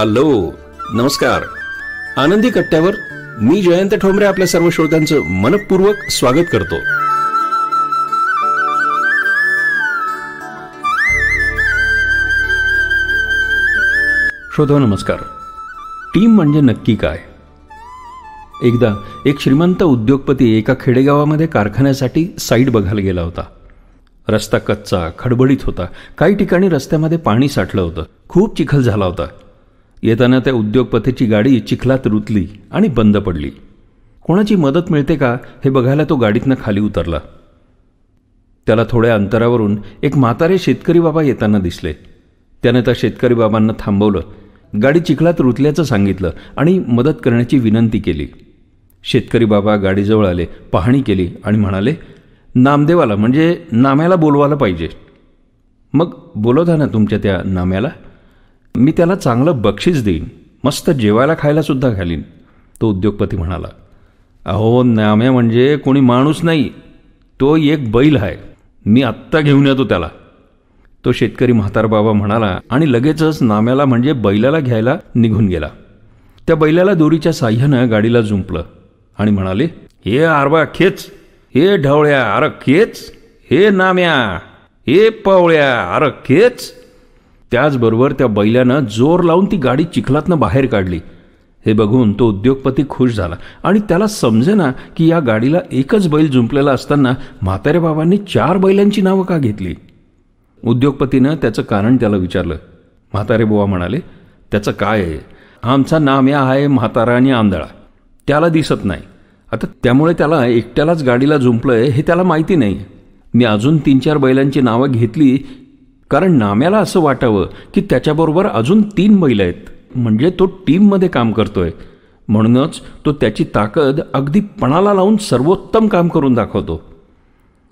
hello नमस्कार आनंदी कट्ट्यावर मी जयंत ठोंबरे आपल्या सर्व श्रोत्यांचं मनपूर्वक स्वागत करतो श्रोतो नमस्कार टीम म्हणजे नक्की काय एकदा एक श्रीमंत उद्योगपती एका खेडेगावामध्ये कारखान्यासाठी साईट बघायला गेला होता रस्ता कच्चा खडबडीत होता काही ठिकाणी रस्त्यामध्ये पाणी साठलं होतं खूप चिखल झाला होता येताना त्या उद्योगपतीची गाडी चिखलात रुतली आणि बंद पडली कोणाची मदत मिळते का हे बघायला तो गाडीतनं खाली उतरला त्याला थोड्या अंतरावरून एक म्हातारे शेतकरी बाबा येताना दिसले त्याने त्या शेतकरी बाबांना थांबवलं गाडी चिखलात रुतल्याचं सांगितलं आणि मदत करण्याची विनंती केली शेतकरी बाबा गाडीजवळ आले पाहणी केली आणि म्हणाले नामदेवाला म्हणजे नाम्याला बोलवायला पाहिजे मग बोलवता ना तुमच्या त्या नाम्याला मी त्याला चांगलं बक्षीस देईन मस्त जेवायला खायला सुद्धा घालीन तो उद्योगपती म्हणाला अहो नाम्या म्हणजे कोणी माणूस नाही तो एक बैल आहे मी आत्ता घेऊन येतो त्याला तो शेतकरी म्हातार बाबा म्हणाला आणि लगेचच नाम्याला म्हणजे बैलाला घ्यायला निघून गेला त्या बैलाला दोरीच्या साह्यानं गाडीला जुंपलं आणि म्हणाले हे आरबा खेच हे ढवळ्या अर खेच हे नाम्या हे पवळ्या अर खेच त्याचबरोबर त्या बैलानं जोर लावून ती गाडी चिखलातनं बाहेर काढली हे बघून तो उद्योगपती खुश झाला आणि त्याला समजेना की या गाडीला एकच बैल जुंपलेला असताना म्हाताऱ्या बाबांनी चार बैलांची नावं का घेतली उद्योगपतीनं त्याचं कारण त्याला विचारलं म्हातारे बुवा म्हणाले त्याचं काय आहे आमचा या आहे म्हातारा आणि आंधळा त्याला दिसत नाही आता त्यामुळे त्याला एकट्यालाच गाडीला जुंपलं हे त्याला माहिती नाही मी अजून तीन चार बैलांची नावं घेतली कारण नाम्याला असं वाटावं की त्याच्याबरोबर अजून तीन महिला आहेत म्हणजे तो टीममध्ये काम करतोय म्हणूनच तो त्याची ताकद अगदी पणाला लावून सर्वोत्तम काम करून दाखवतो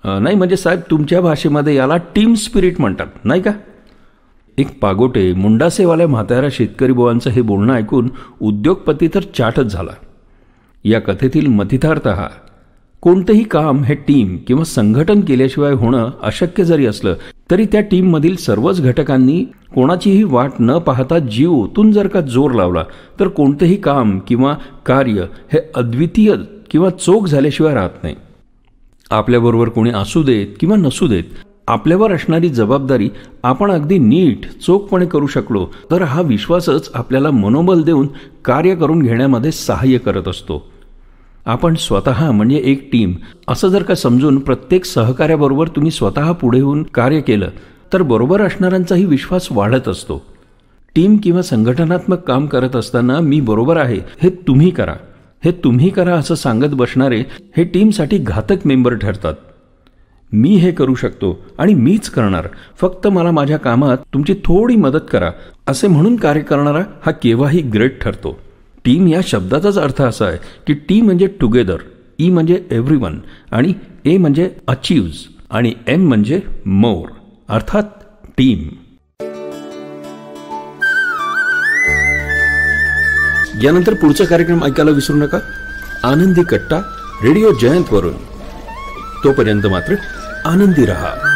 नाही म्हणजे साहेब तुमच्या भाषेमध्ये याला टीम स्पिरिट म्हणतात नाही का एक पागोटे मुंडासेवाल्या म्हाताऱ्या शेतकरी बोवांचं हे बोलणं ऐकून उद्योगपती तर चाटच झाला या कथेतील मथितार्थ हा कोणतंही काम हे टीम किंवा संघटन केल्याशिवाय होणं अशक्य जरी असलं तरी त्या टीममधील सर्वच घटकांनी कोणाचीही वाट न पाहता जीव ओतून जर का जोर लावला तर कोणतेही काम किंवा कार्य हे अद्वितीय किंवा चोख झाल्याशिवाय राहत नाही आपल्याबरोबर कोणी असू देत किंवा नसू देत आपल्यावर असणारी जबाबदारी आपण अगदी नीट चोखपणे करू शकलो तर हा विश्वासच आपल्याला मनोबल देऊन कार्य करून घेण्यामध्ये सहाय्य करत असतो आपण स्वतः म्हणजे एक टीम असं जर का समजून प्रत्येक सहकार्याबरोबर तुम्ही स्वतः पुढे होऊन कार्य केलं तर बरोबर असणाऱ्यांचाही विश्वास वाढत असतो टीम किंवा संघटनात्मक काम करत असताना मी बरोबर आहे हे तुम्ही करा हे तुम्ही करा असं सांगत बसणारे हे टीमसाठी घातक मेंबर ठरतात मी हे करू शकतो आणि मीच करणार फक्त मला माझ्या कामात तुमची थोडी मदत करा असे म्हणून कार्य करणारा हा केव्हाही ग्रेट ठरतो टीम या शब्दाचाच अर्थ असा आहे की टी म्हणजे टुगेदर ई म्हणजे एव्हरी आणि ए म्हणजे अचीव्ज आणि एम म्हणजे मोर अर्थात टीम यानंतर पुढचा कार्यक्रम ऐकायला विसरू नका आनंदी कट्टा रेडिओ जयंत वरून तोपर्यंत मात्र आनंदी रहा